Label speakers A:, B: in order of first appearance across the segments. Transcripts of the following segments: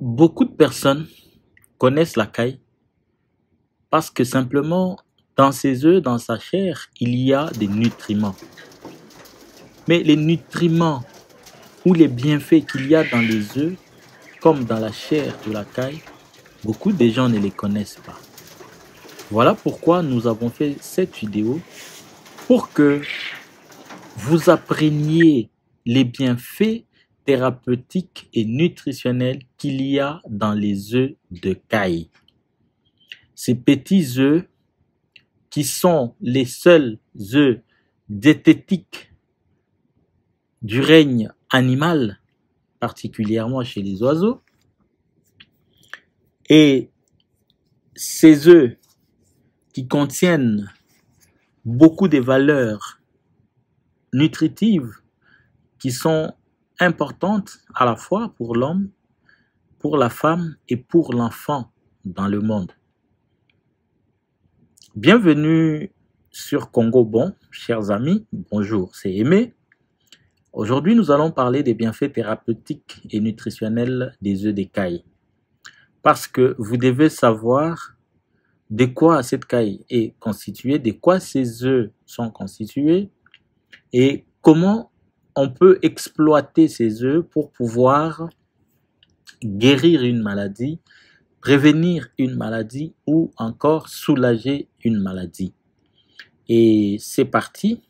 A: beaucoup de personnes connaissent la caille parce que simplement, dans ses œufs, dans sa chair, il y a des nutriments. Mais les nutriments ou les bienfaits qu'il y a dans les œufs, comme dans la chair de la caille, beaucoup de gens ne les connaissent pas. Voilà pourquoi nous avons fait cette vidéo pour que vous appreniez les bienfaits thérapeutique et nutritionnelle qu'il y a dans les œufs de caille. Ces petits œufs, qui sont les seuls œufs diététiques du règne animal, particulièrement chez les oiseaux, et ces œufs qui contiennent beaucoup de valeurs nutritives qui sont importante à la fois pour l'homme, pour la femme et pour l'enfant dans le monde. Bienvenue sur Congo Bon, chers amis. Bonjour, c'est Aimé. Aujourd'hui, nous allons parler des bienfaits thérapeutiques et nutritionnels des œufs d'écaille. Parce que vous devez savoir de quoi cette caille est constituée, de quoi ces œufs sont constitués et comment on peut exploiter ces œufs pour pouvoir guérir une maladie, prévenir une maladie ou encore soulager une maladie. Et c'est parti.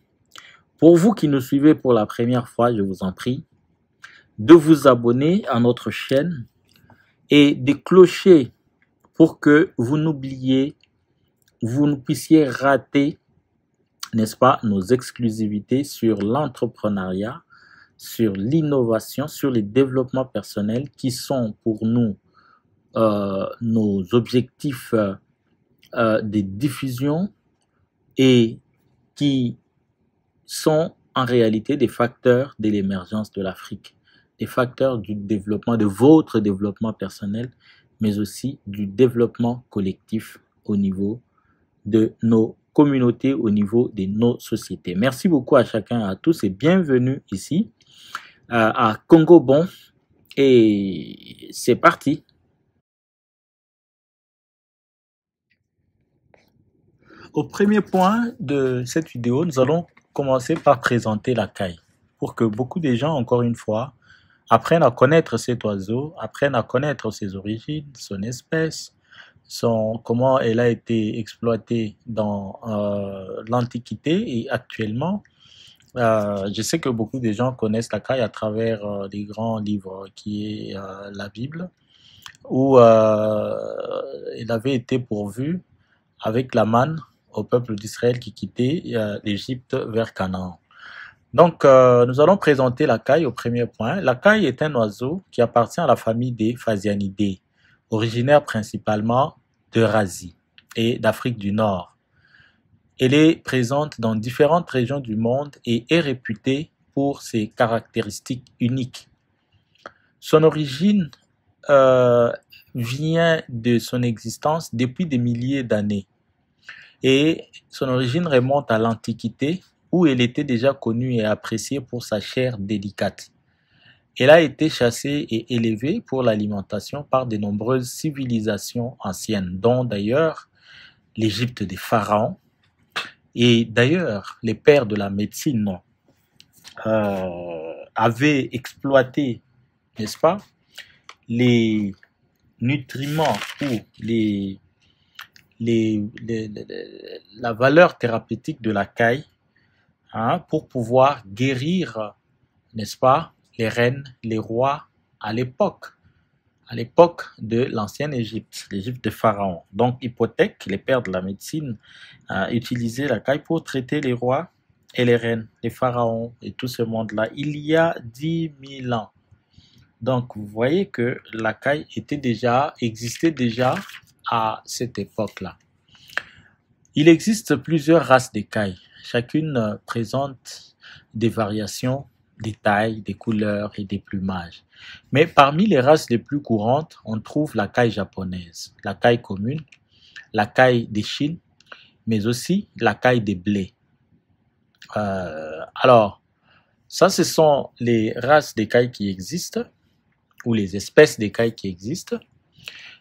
A: Pour vous qui nous suivez pour la première fois, je vous en prie de vous abonner à notre chaîne et de clochers pour que vous n'oubliez, vous ne puissiez rater n'est-ce pas, nos exclusivités sur l'entrepreneuriat, sur l'innovation, sur les développements personnels qui sont pour nous euh, nos objectifs euh, euh, de diffusion et qui sont en réalité des facteurs de l'émergence de l'Afrique, des facteurs du développement, de votre développement personnel, mais aussi du développement collectif au niveau de nos communauté, au niveau de nos sociétés. Merci beaucoup à chacun, à tous et bienvenue ici euh, à Congo Bon. Et c'est parti. Au premier point de cette vidéo, nous allons commencer par présenter la caille pour que beaucoup de gens, encore une fois, apprennent à connaître cet oiseau, apprennent à connaître ses origines, son espèce, comment elle a été exploitée dans euh, l'Antiquité et actuellement. Euh, je sais que beaucoup de gens connaissent la caille à travers les euh, grands livres qui est la Bible, où elle avait été pourvue avec la manne au peuple d'Israël qui quittait l'Égypte vers Canaan. Donc, nous allons présenter la caille au premier point. La caille est un oiseau qui appartient à la famille des Phasianidés originaire principalement d'Eurasie et d'Afrique du Nord. Elle est présente dans différentes régions du monde et est réputée pour ses caractéristiques uniques. Son origine euh, vient de son existence depuis des milliers d'années et son origine remonte à l'Antiquité où elle était déjà connue et appréciée pour sa chair délicate. Elle a été chassée et élevée pour l'alimentation par de nombreuses civilisations anciennes, dont d'ailleurs l'Égypte des pharaons et d'ailleurs les pères de la médecine euh, avaient exploité, n'est-ce pas, les nutriments ou les, la valeur thérapeutique de la caille hein, pour pouvoir guérir, n'est-ce pas, les reines, les rois à l'époque à l'époque de l'ancienne Égypte, l'Égypte de Pharaon. Donc, hypothèque, les pères de la médecine euh, utilisaient la caille pour traiter les rois et les reines, les pharaons et tout ce monde-là, il y a 10 000 ans. Donc, vous voyez que la caille était déjà, existait déjà à cette époque-là. Il existe plusieurs races cailles. Chacune présente des variations des tailles, des couleurs et des plumages. Mais parmi les races les plus courantes, on trouve la caille japonaise, la caille commune, la caille des Chines, mais aussi la caille des blés. Euh, alors, ça, ce sont les races cailles qui existent, ou les espèces cailles qui existent.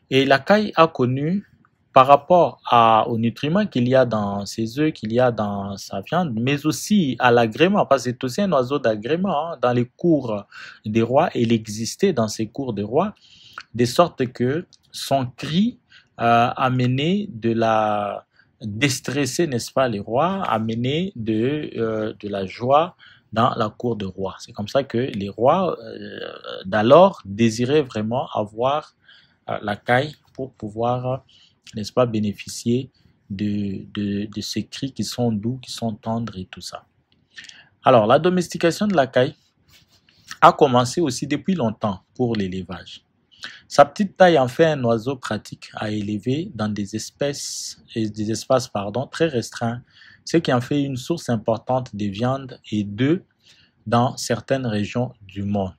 A: Et la caille a connu par rapport aux nutriments qu'il y a dans ses œufs, qu'il y a dans sa viande, mais aussi à l'agrément, parce que c'est aussi un oiseau d'agrément. Hein, dans les cours des rois, il existait dans ces cours des rois, de sorte que son cri euh, amenait de la déstresser, n'est-ce pas, les rois, amenait de, euh, de la joie dans la cour des rois. C'est comme ça que les rois euh, d'alors désiraient vraiment avoir la caille pour pouvoir n'est-ce pas, bénéficier de, ces cris qui sont doux, qui sont tendres et tout ça. Alors, la domestication de la caille a commencé aussi depuis longtemps pour l'élevage. Sa petite taille en fait un oiseau pratique à élever dans des espèces et des espaces pardon, très restreints, ce qui en fait une source importante de viande et d'œufs dans certaines régions du monde.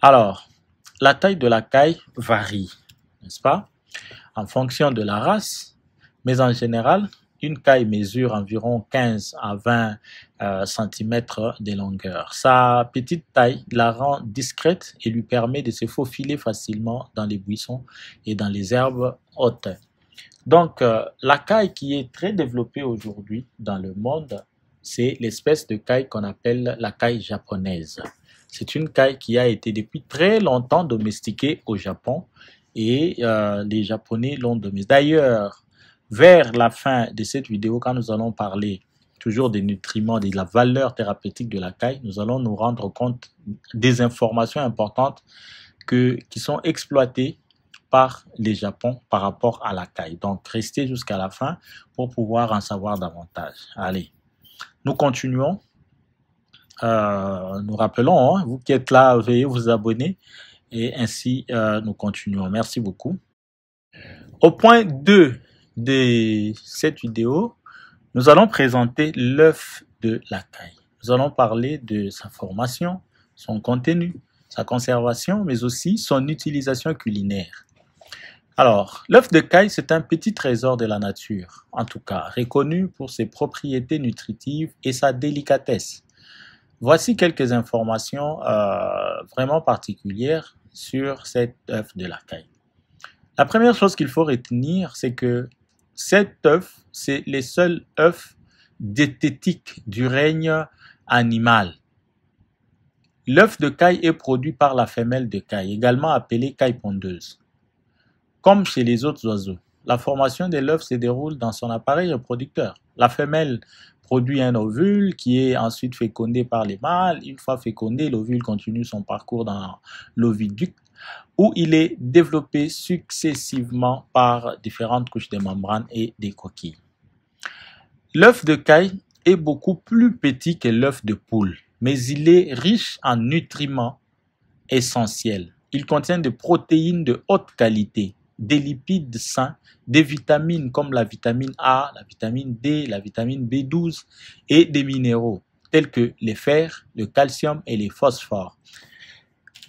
A: Alors, la taille de la caille varie, n'est-ce pas en fonction de la race, mais en général, une caille mesure environ 15 à 20 euh, cm de longueur. Sa petite taille la rend discrète et lui permet de se faufiler facilement dans les buissons et dans les herbes hautes. Donc, euh, la caille qui est très développée aujourd'hui dans le monde, c'est l'espèce de caille qu'on appelle la caille japonaise. C'est une caille qui a été depuis très longtemps domestiquée au Japon et euh, les Japonais l'ont donné. D'ailleurs, vers la fin de cette vidéo, quand nous allons parler toujours des nutriments, de la valeur thérapeutique de la caille, nous allons nous rendre compte des informations importantes que, qui sont exploitées par les Japon par rapport à la caille. Donc, restez jusqu'à la fin pour pouvoir en savoir davantage. Allez, nous continuons. Euh, nous rappelons, hein, vous qui êtes là, veuillez vous abonner et ainsi, euh, nous continuons. Merci beaucoup. Au point 2 de cette vidéo, nous allons présenter l'œuf de la caille. Nous allons parler de sa formation, son contenu, sa conservation, mais aussi son utilisation culinaire. Alors, l'œuf de caille, c'est un petit trésor de la nature, en tout cas reconnu pour ses propriétés nutritives et sa délicatesse. Voici quelques informations euh, vraiment particulières sur cet œuf de la caille. La première chose qu'il faut retenir, c'est que cet œuf, c'est les seuls œufs diététiques du règne animal. L'œuf de caille est produit par la femelle de caille, également appelée caille pondeuse. Comme chez les autres oiseaux, la formation de l'œuf se déroule dans son appareil reproducteur. La femelle produit un ovule qui est ensuite fécondé par les mâles. Une fois fécondé, l'ovule continue son parcours dans l'oviduc où il est développé successivement par différentes couches de membranes et des coquilles. L'œuf de caille est beaucoup plus petit que l'œuf de poule, mais il est riche en nutriments essentiels. Il contient des protéines de haute qualité, des lipides sains, des vitamines comme la vitamine A, la vitamine D, la vitamine B12 et des minéraux tels que les fers, le calcium et les phosphores.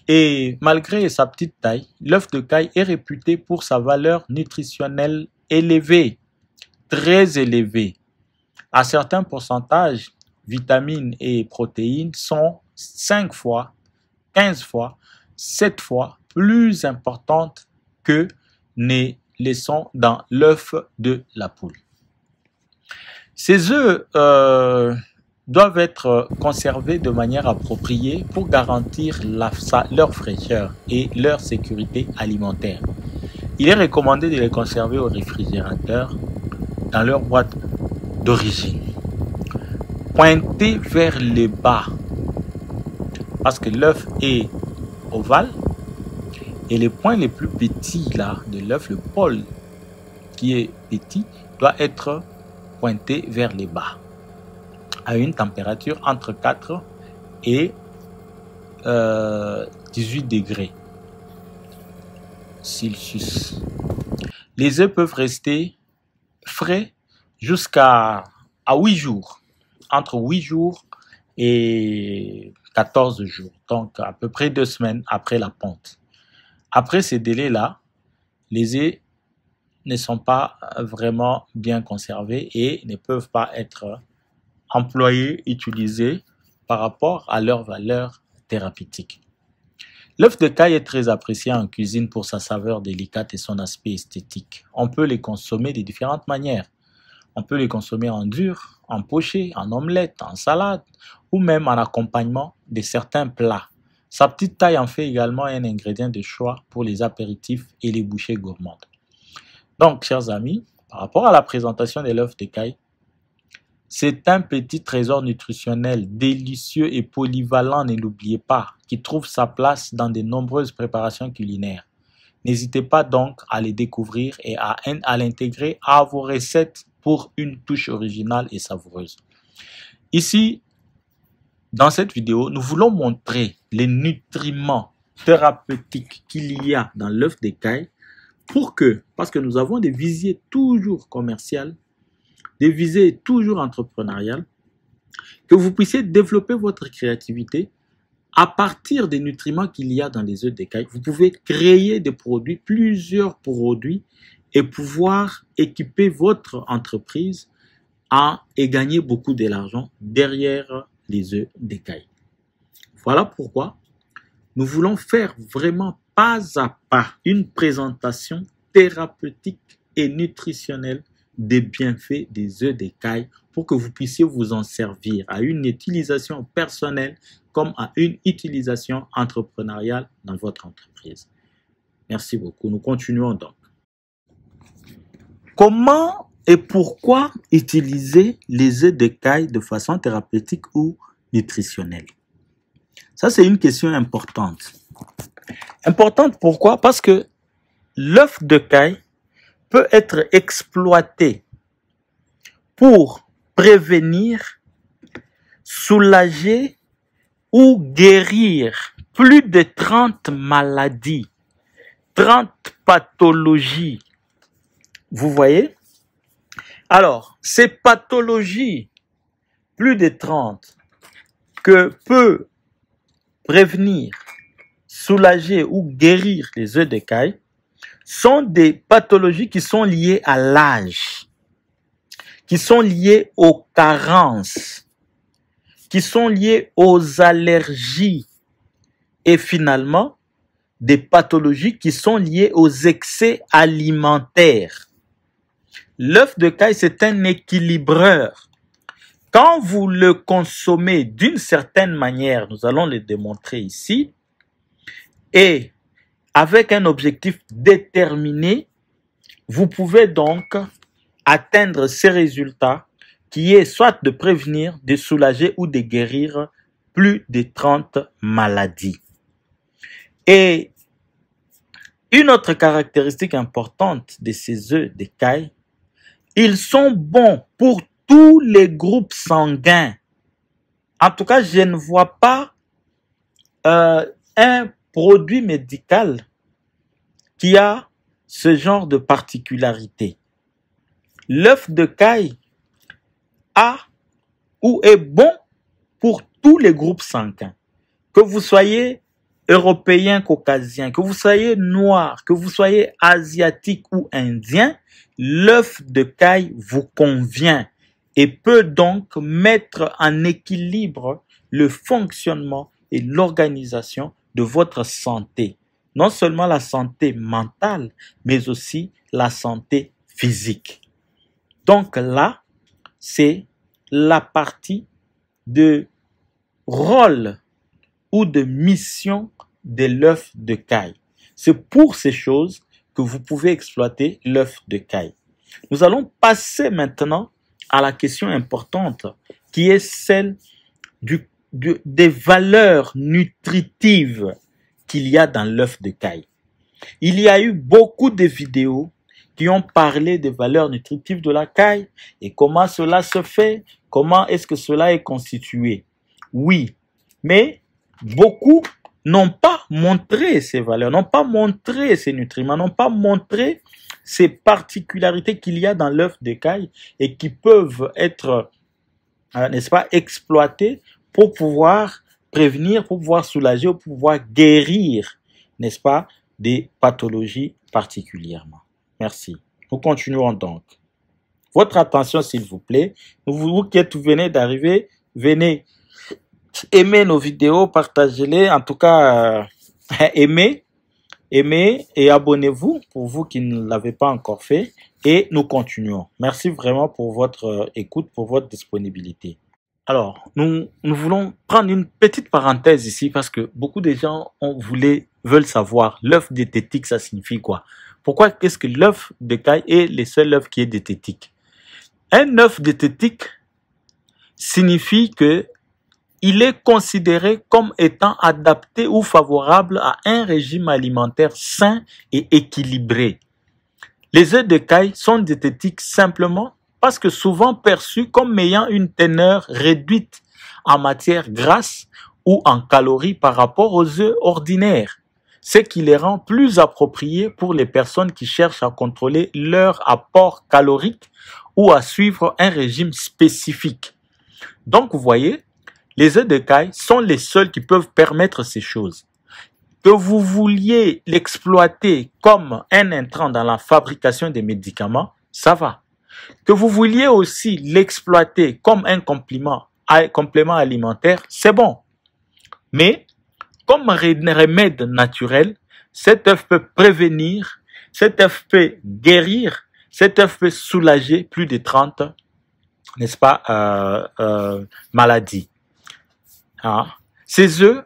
A: Et malgré sa petite taille, l'œuf de caille est réputé pour sa valeur nutritionnelle élevée, très élevée. À certains pourcentages, vitamines et protéines sont 5 fois, 15 fois, 7 fois plus importantes que ne les dans l'œuf de la poule. Ces œufs euh, doivent être conservés de manière appropriée pour garantir leur fraîcheur et leur sécurité alimentaire. Il est recommandé de les conserver au réfrigérateur dans leur boîte d'origine. Pointez vers le bas parce que l'œuf est ovale et le point le plus petits là de l'œuf, le pôle qui est petit, doit être pointé vers le bas à une température entre 4 et 18 euh, degrés Celsius. Les œufs peuvent rester frais jusqu'à à 8 jours, entre 8 jours et 14 jours, donc à peu près deux semaines après la ponte. Après ces délais-là, les œufs ne sont pas vraiment bien conservés et ne peuvent pas être employés, utilisés par rapport à leur valeur thérapeutique. L'œuf de caille est très apprécié en cuisine pour sa saveur délicate et son aspect esthétique. On peut les consommer de différentes manières. On peut les consommer en dur, en poché, en omelette, en salade ou même en accompagnement de certains plats sa petite taille en fait également un ingrédient de choix pour les apéritifs et les bouchées gourmandes. Donc, chers amis, par rapport à la présentation de l'œuf caille, c'est un petit trésor nutritionnel délicieux et polyvalent, ne l'oubliez pas, qui trouve sa place dans de nombreuses préparations culinaires. N'hésitez pas donc à les découvrir et à, à l'intégrer à vos recettes pour une touche originale et savoureuse. Ici, dans cette vidéo, nous voulons montrer les nutriments thérapeutiques qu'il y a dans l'œuf d'écaille pour que, parce que nous avons des visées toujours commerciales, des visées toujours entrepreneuriales, que vous puissiez développer votre créativité à partir des nutriments qu'il y a dans les œufs d'écaille. Vous pouvez créer des produits, plusieurs produits, et pouvoir équiper votre entreprise à, et gagner beaucoup de l'argent derrière les œufs d'écaille. Voilà pourquoi nous voulons faire vraiment pas à pas une présentation thérapeutique et nutritionnelle des bienfaits des œufs d'écaille pour que vous puissiez vous en servir à une utilisation personnelle comme à une utilisation entrepreneuriale dans votre entreprise. Merci beaucoup. Nous continuons donc. Comment et pourquoi utiliser les œufs d'écaille de façon thérapeutique ou nutritionnelle ça, c'est une question importante. Importante pourquoi Parce que l'œuf de caille peut être exploité pour prévenir, soulager ou guérir plus de 30 maladies, 30 pathologies. Vous voyez Alors, ces pathologies, plus de 30, que peut prévenir, soulager ou guérir les œufs caille sont des pathologies qui sont liées à l'âge, qui sont liées aux carences, qui sont liées aux allergies et finalement des pathologies qui sont liées aux excès alimentaires. L'œuf de caille, c'est un équilibreur quand vous le consommez d'une certaine manière, nous allons le démontrer ici, et avec un objectif déterminé, vous pouvez donc atteindre ces résultats qui est soit de prévenir, de soulager ou de guérir plus de 30 maladies. Et une autre caractéristique importante de ces œufs d'écaille, ils sont bons pour tous les groupes sanguins. En tout cas, je ne vois pas euh, un produit médical qui a ce genre de particularité. L'œuf de caille a ou est bon pour tous les groupes sanguins. Que vous soyez européen, caucasien, que vous soyez noir, que vous soyez asiatique ou indien, l'œuf de caille vous convient et peut donc mettre en équilibre le fonctionnement et l'organisation de votre santé. Non seulement la santé mentale, mais aussi la santé physique. Donc là, c'est la partie de rôle ou de mission de l'œuf de caille. C'est pour ces choses que vous pouvez exploiter l'œuf de caille. Nous allons passer maintenant à la question importante qui est celle du, des valeurs nutritives qu'il y a dans l'œuf de caille. Il y a eu beaucoup de vidéos qui ont parlé des valeurs nutritives de la caille et comment cela se fait, comment est-ce que cela est constitué. Oui, mais beaucoup n'ont pas montré ces valeurs, n'ont pas montré ces nutriments, n'ont pas montré ces particularités qu'il y a dans l'œuf d'écaille et qui peuvent être, euh, n'est-ce pas, exploitées pour pouvoir prévenir, pour pouvoir soulager, pour pouvoir guérir, n'est-ce pas, des pathologies particulièrement. Merci. Nous continuons donc. Votre attention, s'il vous plaît. Vous, qui êtes, venez d'arriver, venez aimer nos vidéos, partagez-les, en tout cas, euh, aimez. Aimez et abonnez-vous pour vous qui ne l'avez pas encore fait et nous continuons. Merci vraiment pour votre euh, écoute, pour votre disponibilité. Alors, nous, nous voulons prendre une petite parenthèse ici parce que beaucoup de gens ont voulu, veulent savoir l'œuf diététique, ça signifie quoi Pourquoi est ce que l'œuf de caille est le seul œuf qui est diététique Un œuf diététique signifie que il est considéré comme étant adapté ou favorable à un régime alimentaire sain et équilibré. Les œufs de caille sont diététiques simplement parce que souvent perçus comme ayant une teneur réduite en matière grasse ou en calories par rapport aux œufs ordinaires, ce qui les rend plus appropriés pour les personnes qui cherchent à contrôler leur apport calorique ou à suivre un régime spécifique. Donc vous voyez, les œufs de caille sont les seuls qui peuvent permettre ces choses. Que vous vouliez l'exploiter comme un intrant dans la fabrication des médicaments, ça va. Que vous vouliez aussi l'exploiter comme un complément, alimentaire, c'est bon. Mais comme remède naturel, cet œuf peut prévenir, cet œuf peut guérir, cet œuf peut soulager plus de 30, n'est-ce pas, euh, euh, maladies. Hein? ces œufs,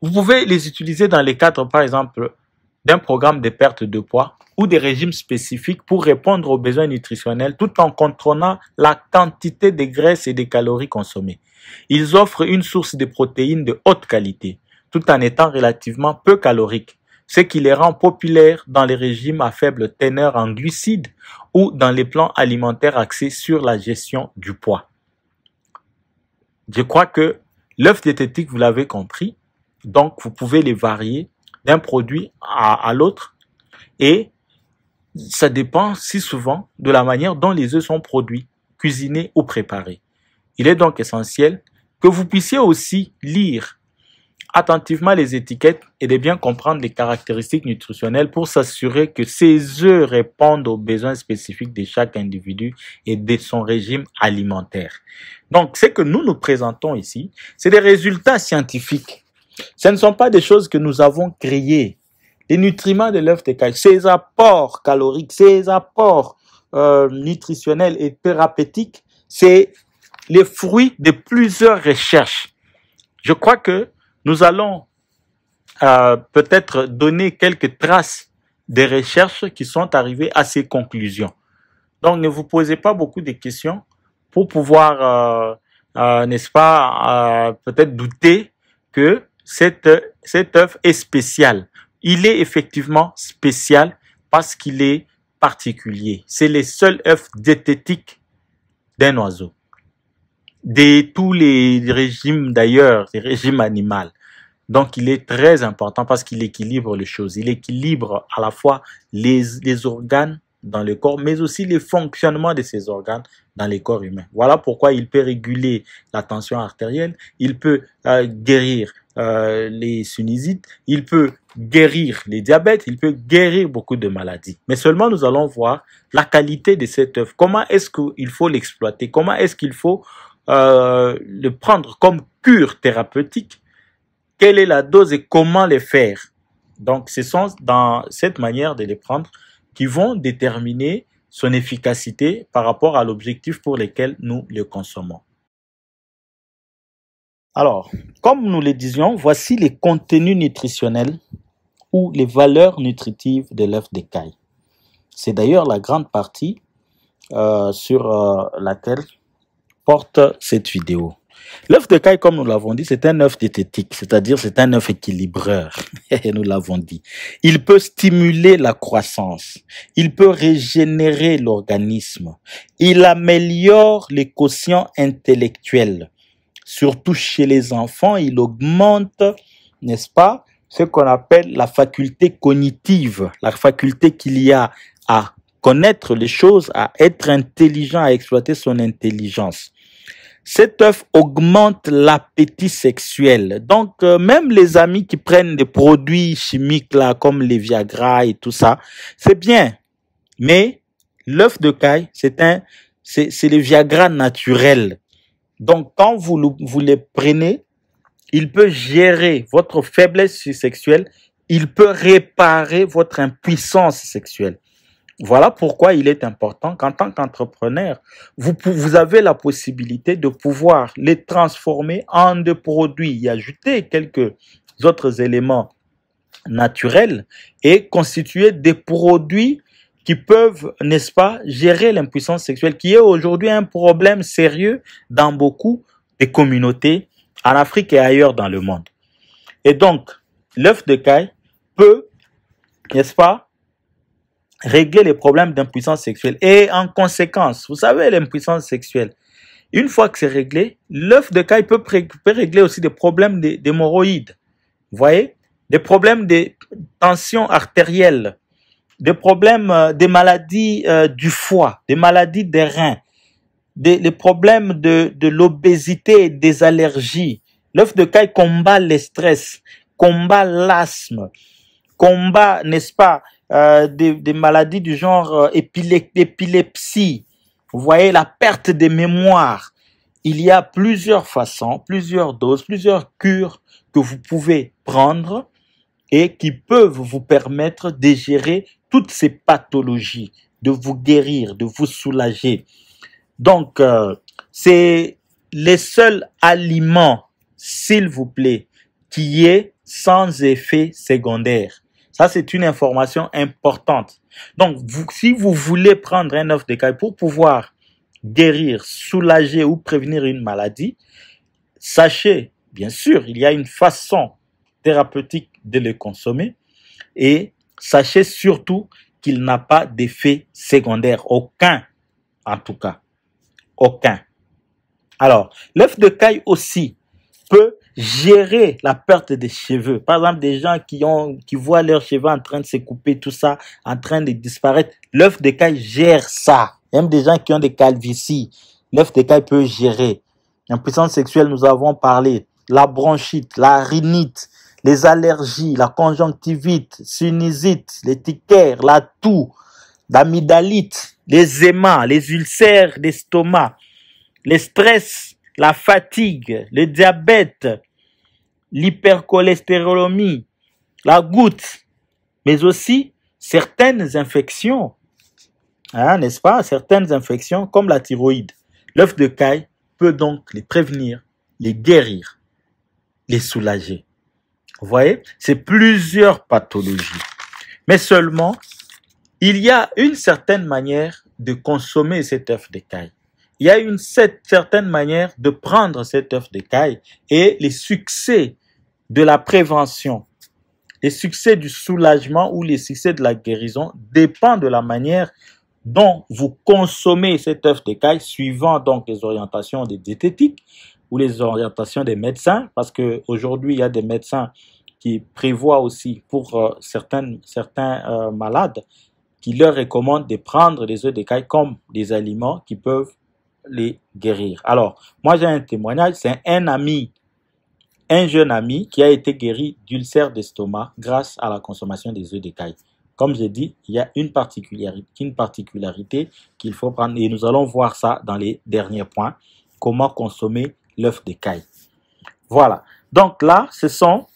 A: vous pouvez les utiliser dans les cadres, par exemple, d'un programme de perte de poids ou des régimes spécifiques pour répondre aux besoins nutritionnels tout en contrôlant la quantité de graisses et des calories consommées. Ils offrent une source de protéines de haute qualité tout en étant relativement peu caloriques, ce qui les rend populaires dans les régimes à faible teneur en glucides ou dans les plans alimentaires axés sur la gestion du poids. Je crois que L'œuf diététique, vous l'avez compris, donc vous pouvez les varier d'un produit à, l'autre et ça dépend si souvent de la manière dont les œufs sont produits, cuisinés ou préparés. Il est donc essentiel que vous puissiez aussi lire attentivement les étiquettes et de bien comprendre les caractéristiques nutritionnelles pour s'assurer que ces œufs répondent aux besoins spécifiques de chaque individu et de son régime alimentaire. Donc, ce que nous nous présentons ici, c'est des résultats scientifiques. Ce ne sont pas des choses que nous avons créées. Les nutriments de l'œuf de caille, ses apports caloriques, ses apports euh, nutritionnels et thérapeutiques, c'est les fruits de plusieurs recherches. Je crois que nous allons euh, peut-être donner quelques traces des recherches qui sont arrivées à ces conclusions. Donc, ne vous posez pas beaucoup de questions pour pouvoir, euh, euh, n'est-ce pas, peut-être douter que cette, cette est spéciale. Il est effectivement spécial parce qu'il est particulier. C'est les seul œufs diététiques d'un oiseau. De tous les régimes d'ailleurs, les régimes animaux. Donc il est très important parce qu'il équilibre les choses. Il équilibre à la fois les, organes dans le corps, mais aussi le fonctionnement de ces organes dans les corps humains. Voilà pourquoi il peut réguler la tension artérielle, il peut euh, guérir euh, les sinusites, il peut guérir les diabètes, il peut guérir beaucoup de maladies. Mais seulement nous allons voir la qualité de cette œuvre. Comment est-ce qu'il faut l'exploiter Comment est-ce qu'il faut euh, le prendre comme cure thérapeutique quelle est la dose et comment les faire. Donc, ce sont dans cette manière de les prendre qui vont déterminer son efficacité par rapport à l'objectif pour lequel nous le consommons. Alors, comme nous le disions, voici les contenus nutritionnels ou les valeurs nutritives de l'œuf d'écaille. C'est d'ailleurs la grande partie euh, sur euh, laquelle porte cette vidéo. L'œuf de caille, comme nous l'avons dit, c'est un œuf diététique, c'est-à-dire c'est un œuf équilibreur, nous l'avons dit. Il peut stimuler la croissance, il peut régénérer l'organisme, il améliore les quotients intellectuels. Surtout chez les enfants, il augmente, n'est-ce pas, ce qu'on appelle la faculté cognitive, la faculté qu'il y a à connaître les choses, à être intelligent, à exploiter son intelligence. Cet œuf augmente l'appétit sexuel. Donc, euh, même les amis qui prennent des produits chimiques, là, comme les Viagra et tout ça, c'est bien. Mais l'œuf de caille, c'est un, c'est, le Viagra naturel. Donc, quand vous, le, vous les prenez, il peut gérer votre faiblesse sexuelle, il peut réparer votre impuissance sexuelle. Voilà pourquoi il est important qu'en tant qu'entrepreneur, vous, vous avez la possibilité de pouvoir les transformer en des produits, y ajouter quelques autres éléments naturels et constituer des produits qui peuvent, n'est-ce pas, gérer l'impuissance sexuelle, qui est aujourd'hui un problème sérieux dans beaucoup des communautés en Afrique et ailleurs dans le monde. Et donc, l'œuf de caille peut, n'est-ce pas, régler les problèmes d'impuissance sexuelle. Et en conséquence, vous savez, l'impuissance sexuelle, une fois que c'est réglé, l'œuf de caille peut, régler aussi des problèmes d'hémorroïdes, vous voyez, des problèmes de tension artérielle, des problèmes de euh, des maladies euh, du foie, des maladies des reins, des problèmes de, de l'obésité, des allergies. L'œuf de caille combat les stress, combat l'asthme, combat, n'est-ce pas, euh, des, maladies du genre euh, épilepsie, vous voyez la perte des mémoires. Il y a plusieurs façons, plusieurs doses, plusieurs cures que vous pouvez prendre et qui peuvent vous permettre de gérer toutes ces pathologies, de vous guérir, de vous soulager. Donc, euh, c'est les seuls aliments, s'il vous plaît, qui est sans effet secondaire. Ça, c'est une information importante. Donc, si vous voulez prendre un œuf caille pour pouvoir guérir, soulager ou prévenir une maladie, sachez, bien sûr, il y a une façon thérapeutique de le consommer et sachez surtout qu'il n'a pas d'effet secondaire, aucun en tout cas, aucun. Alors, l'œuf de caille aussi, peut gérer la perte des cheveux. Par exemple, des gens qui ont, qui voient leurs cheveux en train de se couper, tout ça, en train de disparaître. L'œuf d'écaille gère ça. Même des gens qui ont des calvities. L'œuf d'écaille peut gérer. puissance sexuelle, nous avons parlé. La bronchite, la rhinite, les allergies, la conjonctivite, sinusite, les tiques, la toux, l'amydalite, les aimants les ulcères d'estomac, les stress, la fatigue, le diabète, l'hypercholestérolomie, la goutte, mais aussi certaines infections, hein, n'est-ce pas Certaines infections comme la thyroïde. L'œuf de caille peut donc les prévenir, les guérir, les soulager. Vous voyez C'est plusieurs pathologies. Mais seulement, il y a une certaine manière de consommer cet œuf de caille il y a une certaine manière de prendre cet œuf de caille et les succès de la prévention, les succès du soulagement ou les succès de la guérison dépendent de la manière dont vous consommez cet œuf de caille, suivant donc les orientations des diététiques ou les orientations des médecins, parce qu'aujourd'hui, il y a des médecins qui prévoient aussi pour euh, certains euh, malades qui leur recommandent de prendre les œufs caille comme des aliments qui peuvent les guérir. Alors, moi j'ai un témoignage, c'est un ami, un jeune ami qui a été guéri d'ulcère d'estomac grâce à la consommation des œufs d'écaille. Comme j'ai dit, il y a une particularité, qu'il faut prendre et nous allons voir ça dans les derniers points, comment consommer l'œuf d'écaille. Voilà. Donc là, ce sont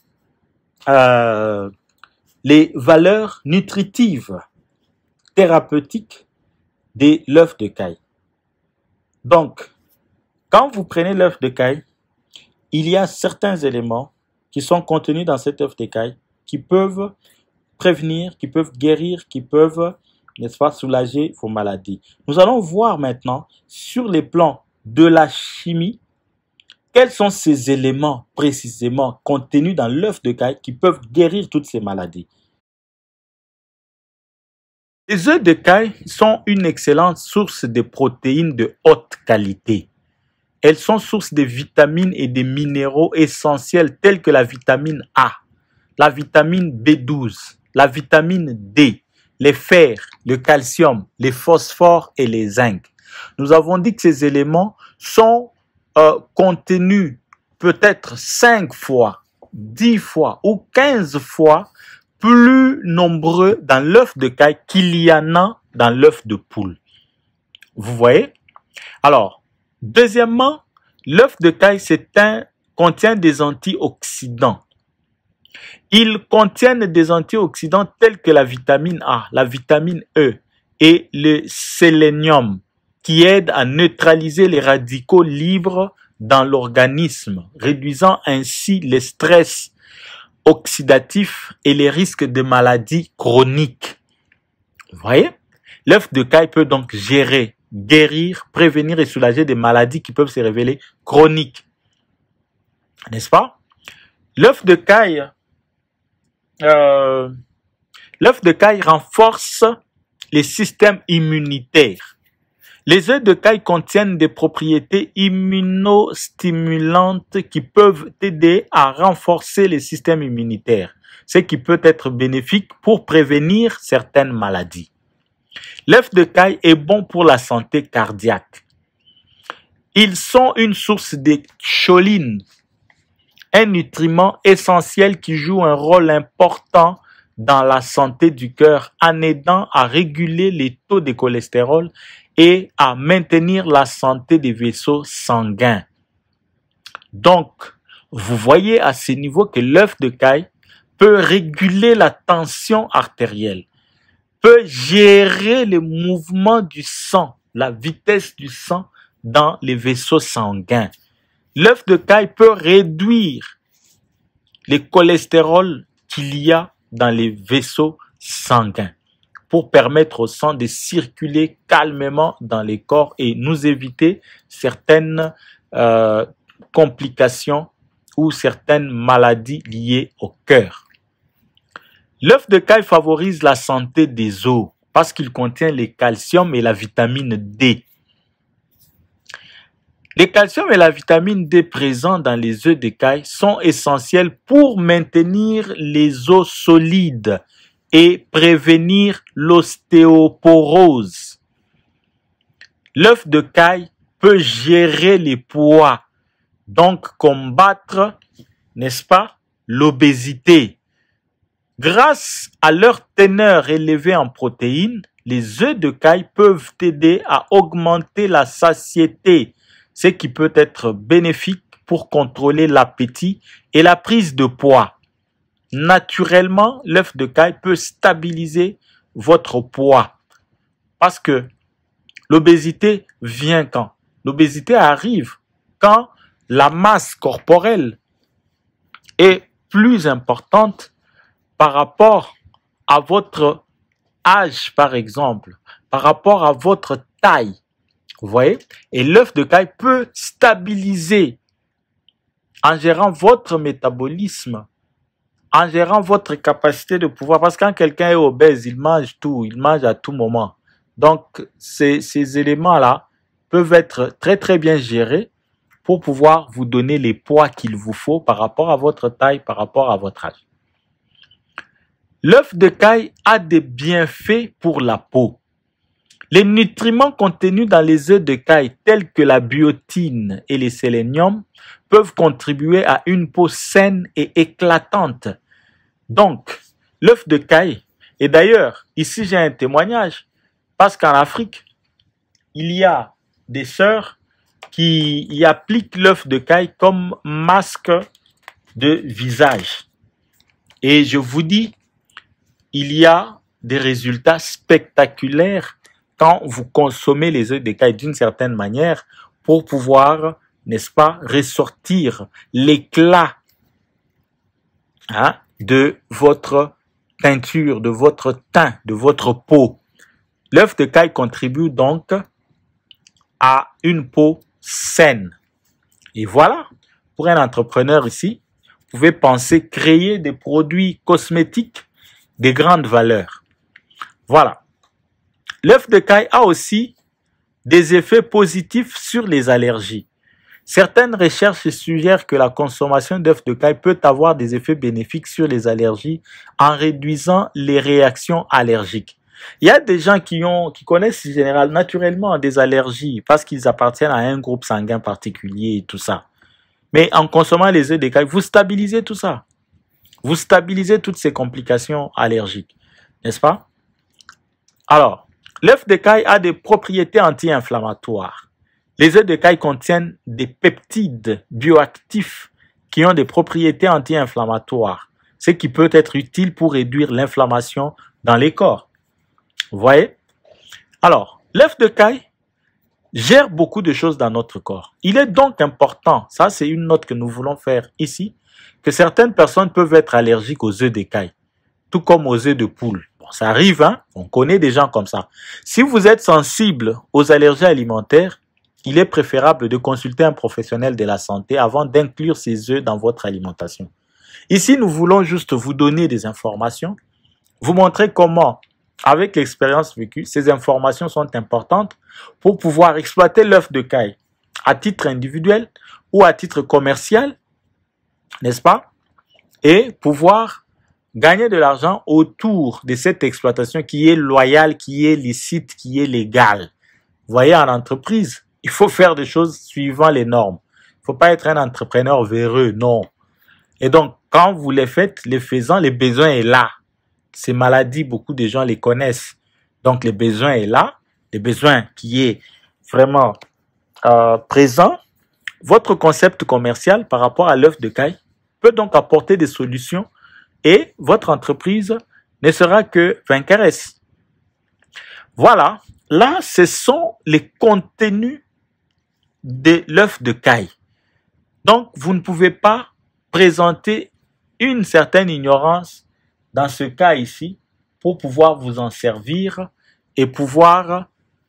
A: euh, les valeurs nutritives thérapeutiques de l'œuf d'écaille. Donc, quand vous prenez l'œuf de caille, il y a certains éléments qui sont contenus dans cet œuf de caille qui peuvent prévenir, qui peuvent guérir, qui peuvent, n'est-ce pas, soulager vos maladies. Nous allons voir maintenant sur les plans de la chimie quels sont ces éléments précisément contenus dans l'œuf de caille qui peuvent guérir toutes ces maladies. Les œufs de caille sont une excellente source de protéines de haute qualité. Elles sont source de vitamines et de minéraux essentiels tels que la vitamine A, la vitamine B12, la vitamine D, les fers, le calcium, les phosphores et les zinc. Nous avons dit que ces éléments sont euh, contenus peut-être 5 fois, 10 fois ou 15 fois plus nombreux dans l'œuf de caille qu'il y en a dans l'œuf de poule. Vous voyez Alors, deuxièmement, l'œuf de caille contient des antioxydants. Ils contiennent des antioxydants tels que la vitamine A, la vitamine E et le sélénium qui aident à neutraliser les radicaux libres dans l'organisme, réduisant ainsi les stress oxydatifs et les risques de maladies chroniques. Vous voyez L'œuf de caille peut donc gérer, guérir, prévenir et soulager des maladies qui peuvent se révéler chroniques. N'est-ce pas L'œuf de caille, euh, l'œuf de caille renforce les systèmes immunitaires. Les œufs de caille contiennent des propriétés immunostimulantes qui peuvent aider à renforcer le système immunitaire, ce qui peut être bénéfique pour prévenir certaines maladies. L'œuf de caille est bon pour la santé cardiaque. Ils sont une source de choline, un nutriment essentiel qui joue un rôle important dans la santé du cœur en aidant à réguler les taux de cholestérol et à maintenir la santé des vaisseaux sanguins. Donc, vous voyez à ce niveau que l'œuf de caille peut réguler la tension artérielle, peut gérer le mouvement du sang, la vitesse du sang dans les vaisseaux sanguins. L'œuf de caille peut réduire les cholestérols qu'il y a dans les vaisseaux sanguins pour permettre au sang de circuler calmement dans les corps et nous éviter certaines euh, complications ou certaines maladies liées au cœur. L'œuf de caille favorise la santé des os parce qu'il contient les calcium et la vitamine D. Les calcium et la vitamine D présents dans les œufs caille sont essentiels pour maintenir les os solides et prévenir l'ostéoporose. L'œuf de caille peut gérer les poids, donc combattre, n'est-ce pas, l'obésité. Grâce à leur teneur élevée en protéines, les œufs de caille peuvent aider à augmenter la satiété, ce qui peut être bénéfique pour contrôler l'appétit et la prise de poids. Naturellement, l'œuf de caille peut stabiliser votre poids parce que l'obésité vient quand L'obésité arrive quand la masse corporelle est plus importante par rapport à votre âge, par exemple, par rapport à votre taille. Vous voyez Et l'œuf de caille peut stabiliser en gérant votre métabolisme, en gérant votre capacité de pouvoir. Parce que quand quelqu'un est obèse, il mange tout, il mange à tout moment. Donc, ces, ces éléments-là peuvent être très très bien gérés pour pouvoir vous donner les poids qu'il vous faut par rapport à votre taille, par rapport à votre âge. L'œuf de caille a des bienfaits pour la peau. Les nutriments contenus dans les œufs de caille, tels que la biotine et les sélénium, peuvent contribuer à une peau saine et éclatante. Donc, l'œuf de caille, et d'ailleurs, ici j'ai un témoignage, parce qu'en Afrique, il y a des sœurs qui y appliquent l'œuf de caille comme masque de visage. Et je vous dis, il y a des résultats spectaculaires vous consommez les œufs d'écaille d'une certaine manière pour pouvoir, n'est-ce pas, ressortir l'éclat hein, de votre teinture, de votre teint, de votre peau. L'œuf de caille contribue donc à une peau saine. Et voilà, pour un entrepreneur ici, vous pouvez penser créer des produits cosmétiques de grande valeur. Voilà. L'œuf de caille a aussi des effets positifs sur les allergies. Certaines recherches suggèrent que la consommation d'œufs de caille peut avoir des effets bénéfiques sur les allergies en réduisant les réactions allergiques. Il y a des gens qui ont, qui connaissent généralement, naturellement des allergies parce qu'ils appartiennent à un groupe sanguin particulier et tout ça. Mais en consommant les œufs de caille, vous stabilisez tout ça. Vous stabilisez toutes ces complications allergiques. N'est-ce pas? Alors, L'œuf de caille a des propriétés anti-inflammatoires. Les œufs de caille contiennent des peptides bioactifs qui ont des propriétés anti-inflammatoires, ce qui peut être utile pour réduire l'inflammation dans les corps. Vous voyez Alors, l'œuf de caille gère beaucoup de choses dans notre corps. Il est donc important, ça c'est une note que nous voulons faire ici, que certaines personnes peuvent être allergiques aux œufs caille, tout comme aux œufs de poule ça arrive, hein? on connaît des gens comme ça. Si vous êtes sensible aux allergies alimentaires, il est préférable de consulter un professionnel de la santé avant d'inclure ces œufs dans votre alimentation. Ici, nous voulons juste vous donner des informations, vous montrer comment, avec l'expérience vécue, ces informations sont importantes pour pouvoir exploiter l'œuf de caille à titre individuel ou à titre commercial, n'est-ce pas Et pouvoir gagner de l'argent autour de cette exploitation qui est loyale, qui est licite, qui est légale. Vous voyez, en entreprise, il faut faire des choses suivant les normes. Il faut pas être un entrepreneur véreux, non. Et donc, quand vous les faites, les faisant, les besoins est là. Ces maladies, beaucoup de gens les connaissent. Donc, les besoins est là, les besoins qui est vraiment euh, présent. Votre concept commercial par rapport à l'œuf de caille peut donc apporter des solutions et votre entreprise ne sera que vainqueresse. Voilà, là, ce sont les contenus de l'œuf de caille. Donc, vous ne pouvez pas présenter une certaine ignorance dans ce cas ici pour pouvoir vous en servir et pouvoir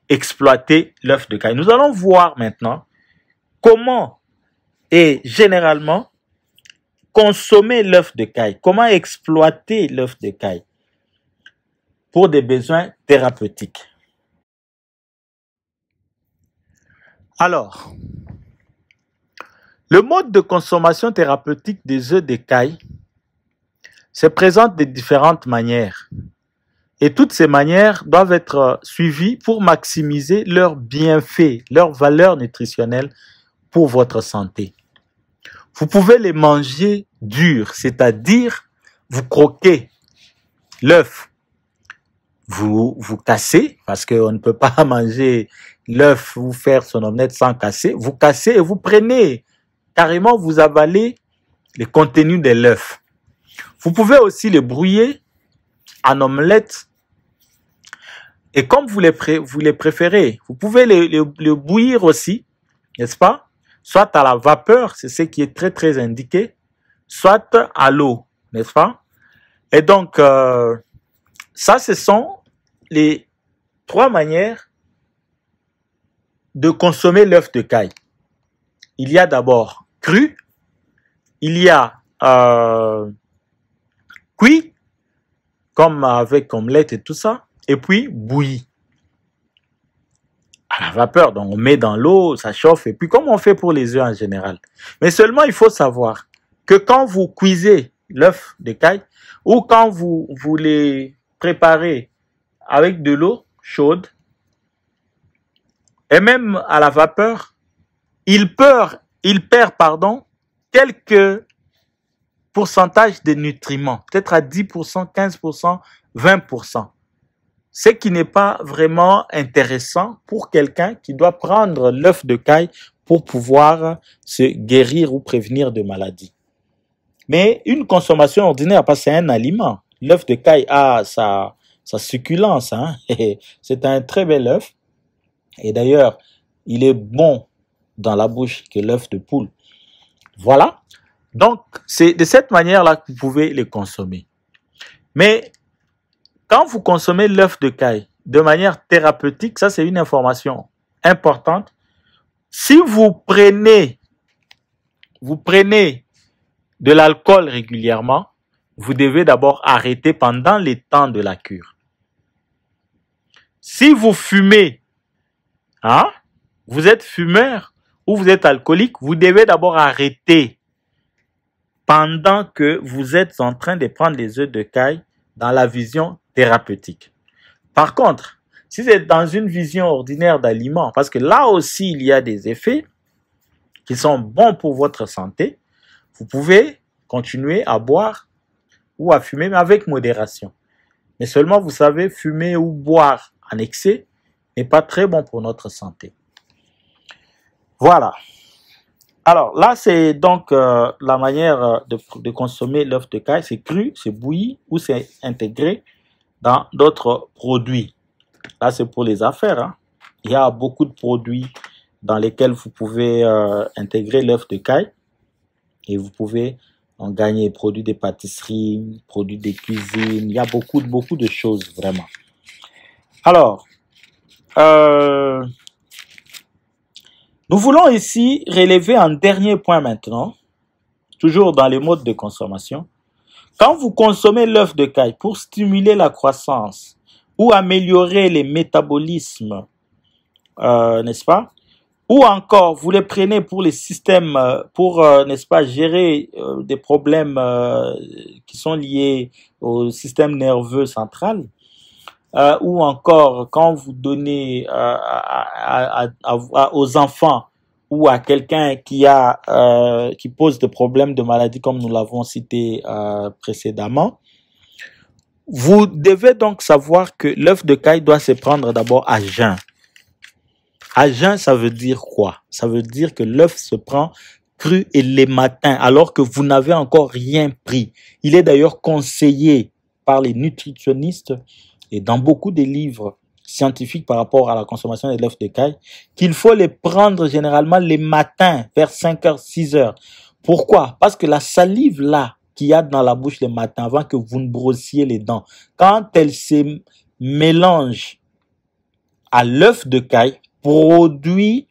A: exploiter l'œuf de caille. Nous allons voir maintenant comment et généralement consommer l'œuf de caille, comment exploiter l'œuf de caille pour des besoins thérapeutiques. Alors, le mode de consommation thérapeutique des œufs de caille se présente de différentes manières. Et toutes ces manières doivent être suivies pour maximiser leurs bienfaits, leurs valeurs nutritionnelles pour votre santé. Vous pouvez les manger durs, c'est-à-dire vous croquez l'œuf, vous vous cassez parce qu'on ne peut pas manger l'œuf ou faire son omelette sans casser. Vous cassez et vous prenez carrément vous avalez le contenu de l'œuf. Vous pouvez aussi les brouiller en omelette. Et comme vous les, préférez, vous pouvez les bouillir aussi, n'est-ce pas soit à la vapeur, c'est ce qui est très très indiqué, soit à l'eau, n'est-ce pas Et donc, euh, ça, ce sont les trois manières de consommer l'œuf de caille. Il y a d'abord cru, il y a euh, cuit, comme avec omelette et tout ça, et puis bouilli à la vapeur. Donc on met dans l'eau, ça chauffe, et puis comme on fait pour les œufs en général. Mais seulement il faut savoir que quand vous cuisez l'œuf de caille, ou quand vous, vous les préparez avec de l'eau chaude, et même à la vapeur, il perd, il perd pardon, quelques pourcentages de nutriments, peut-être à 10%, 15%, 20% ce qui n'est pas vraiment intéressant pour quelqu'un qui doit prendre l'œuf de caille pour pouvoir se guérir ou prévenir de maladies. Mais une consommation ordinaire, parce que c'est un aliment. L'œuf de caille a sa, sa succulence. Hein? c'est un très bel œuf. Et d'ailleurs, il est bon dans la bouche que l'œuf de poule. Voilà. Donc, c'est de cette manière-là que vous pouvez les consommer. Mais vous consommez l'œuf de caille de manière thérapeutique, ça c'est une information importante. Si vous prenez, vous prenez de l'alcool régulièrement, vous devez d'abord arrêter pendant les temps de la cure. Si vous fumez, hein, vous êtes fumeur ou vous êtes alcoolique, vous devez d'abord arrêter pendant que vous êtes en train de prendre les œufs de caille dans la vision thérapeutique. Par contre, si c'est dans une vision ordinaire d'aliments, parce que là aussi il y a des effets qui sont bons pour votre santé, vous pouvez continuer à boire ou à fumer, mais avec modération. Mais seulement, vous savez, fumer ou boire en excès n'est pas très bon pour notre santé. Voilà. Alors là, c'est donc euh, la manière euh, de, de consommer l'œuf de caille. C'est cru, c'est bouilli ou c'est intégré dans d'autres produits. Là, c'est pour les affaires. Hein. Il y a beaucoup de produits dans lesquels vous pouvez euh, intégrer l'œuf de caille et vous pouvez en gagner. Produits de pâtisserie, produits de cuisine, Il y a beaucoup, beaucoup de choses vraiment. Alors, euh, nous voulons ici relever un dernier point maintenant, toujours dans les modes de consommation. Quand vous consommez l'œuf de caille pour stimuler la croissance ou améliorer les métabolismes, euh, n'est-ce pas Ou encore, vous les prenez pour les systèmes, euh, pour, euh, n'est-ce pas, gérer des problèmes qui sont liés au système nerveux central. ou encore, quand vous donnez aux enfants ou à quelqu'un qui a euh, qui pose des problèmes de maladie comme nous l'avons cité euh, précédemment. Vous devez donc savoir que l'œuf de caille doit se prendre d'abord à jeun. À jeun, ça veut dire quoi Ça veut dire que l'œuf se prend cru et les matins, alors que vous n'avez encore rien pris. Il est d'ailleurs conseillé par les nutritionnistes et dans beaucoup de livres scientifique par rapport à la consommation de l'œuf de caille, qu'il faut les prendre généralement les matins vers 5h, 6h. Pourquoi Parce que la salive là qu'il y a dans la bouche le matin avant que vous ne brossiez les dents, quand elle se mélange à l'œuf de caille, produit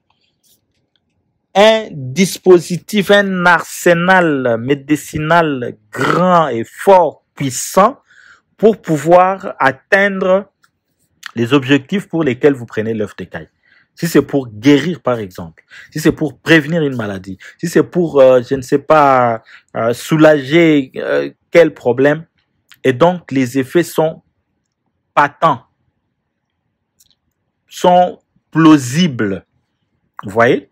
A: un dispositif, un arsenal médicinal grand et fort, puissant, pour pouvoir atteindre les objectifs pour lesquels vous prenez l'œuf de caille. Si c'est pour guérir, par exemple, si c'est pour prévenir une maladie, si c'est pour, euh, je ne sais pas, euh, soulager euh, quel problème, et donc les effets sont patents, sont plausibles. Vous voyez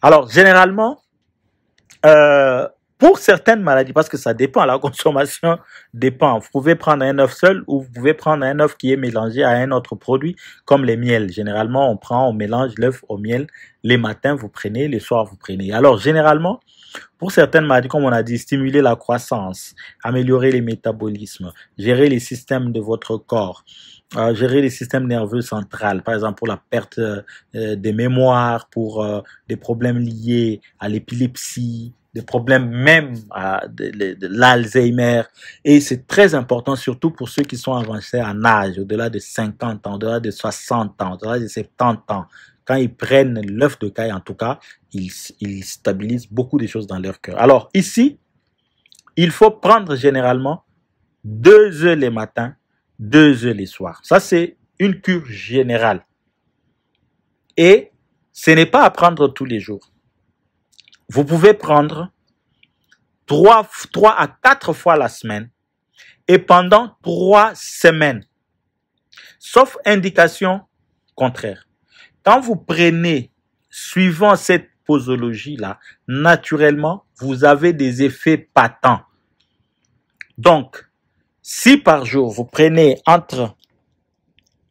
A: Alors, généralement, euh, pour certaines maladies, parce que ça dépend, la consommation dépend. Vous pouvez prendre un œuf seul ou vous pouvez prendre un œuf qui est mélangé à un autre produit, comme les miels. Généralement, on prend, on mélange l'œuf au miel. Les matins, vous prenez, les soirs, vous prenez. Alors, généralement, pour certaines maladies, comme on a dit, stimuler la croissance, améliorer les métabolismes, gérer les systèmes de votre corps, euh, gérer les systèmes nerveux central, par exemple pour la perte euh, euh des mémoires, pour euh, des problèmes liés à l'épilepsie, des problèmes même à, de, l'Alzheimer. Et c'est très important, surtout pour ceux qui sont avancés en âge, au-delà de 50 ans, au-delà de 60 ans, au-delà de 70 ans. Quand ils prennent l'œuf de caille, en tout cas, ils, ils stabilisent beaucoup de choses dans leur cœur. Alors ici, il faut prendre généralement deux œufs les matins, deux œufs les soirs. Ça, c'est une cure générale. Et ce n'est pas à prendre tous les jours vous pouvez prendre 3 à quatre fois la semaine et pendant trois semaines, sauf indication contraire. Quand vous prenez suivant cette posologie-là, naturellement, vous avez des effets patents. Donc, si par jour vous prenez entre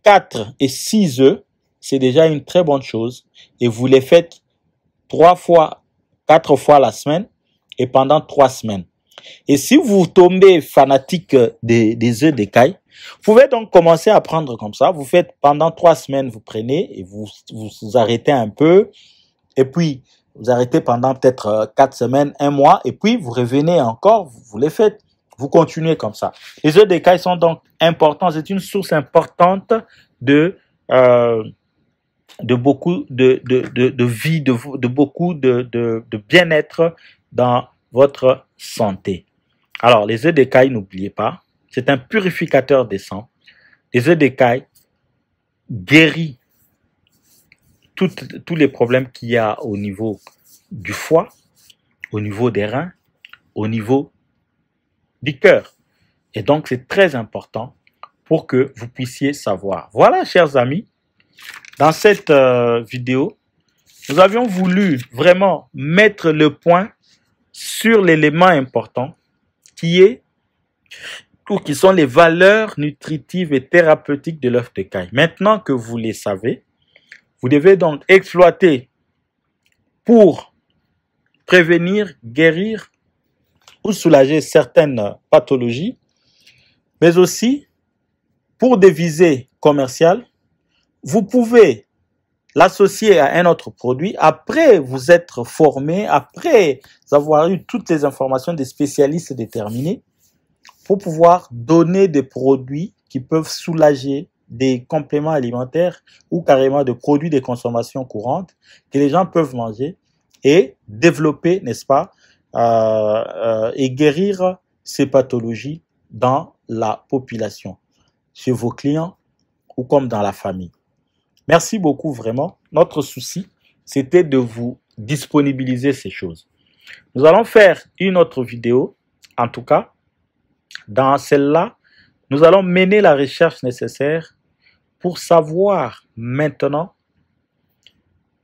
A: 4 et 6 œufs, c'est déjà une très bonne chose et vous les faites trois fois quatre fois la semaine et pendant trois semaines. Et si vous tombez fanatique des, des œufs d'écaille, vous pouvez donc commencer à prendre comme ça. Vous faites pendant trois semaines, vous prenez et vous vous, arrêtez un peu. Et puis, vous arrêtez pendant peut-être euh, quatre semaines, un mois. Et puis, vous revenez encore, vous, les faites. Vous continuez comme ça. Les œufs d'écaille sont donc importants. C'est une source importante de... Euh, de beaucoup de, vie, de, beaucoup de, bien-être dans votre santé. Alors, les œufs d'écaille, n'oubliez pas, c'est un purificateur des sangs. Les œufs d'écaille guérit tous les problèmes qu'il y a au niveau du foie, au niveau des reins, au niveau du cœur. Et donc, c'est très important pour que vous puissiez savoir. Voilà, chers amis, dans cette euh, vidéo, nous avions voulu vraiment mettre le point sur l'élément important qui est qui sont les valeurs nutritives et thérapeutiques de l'œuf de caille. Maintenant que vous les savez, vous devez donc exploiter pour prévenir, guérir ou soulager certaines pathologies, mais aussi pour des visées commerciales vous pouvez l'associer à un autre produit après vous être formé, après avoir eu toutes les informations des spécialistes déterminés pour pouvoir donner des produits qui peuvent soulager des compléments alimentaires ou carrément de produits de consommation courante que les gens peuvent manger et développer, n'est-ce pas, euh, euh, et guérir ces pathologies dans la population, chez vos clients ou comme dans la famille. Merci beaucoup, vraiment. Notre souci, c'était de vous disponibiliser ces choses. Nous allons faire une autre vidéo, en tout cas. Dans celle-là, nous allons mener la recherche nécessaire pour savoir maintenant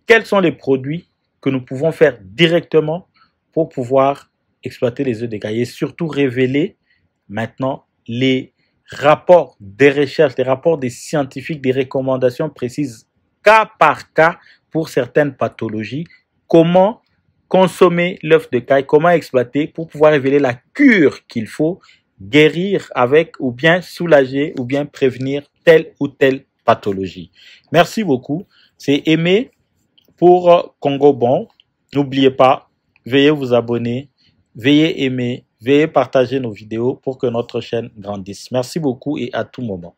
A: quels sont les produits que nous pouvons faire directement pour pouvoir exploiter les œufs et surtout révéler maintenant les Rapport des recherches, des rapports des scientifiques, des recommandations précises cas par cas pour certaines pathologies, comment consommer l'œuf de caille, comment exploiter pour pouvoir révéler la cure qu'il faut guérir avec ou bien soulager ou bien prévenir telle ou telle pathologie. Merci beaucoup. C'est aimé pour euh, Congo Bon. N'oubliez pas, veuillez vous abonner, veuillez aimer Veuillez partager nos vidéos pour que notre chaîne grandisse. Merci beaucoup et à tout moment.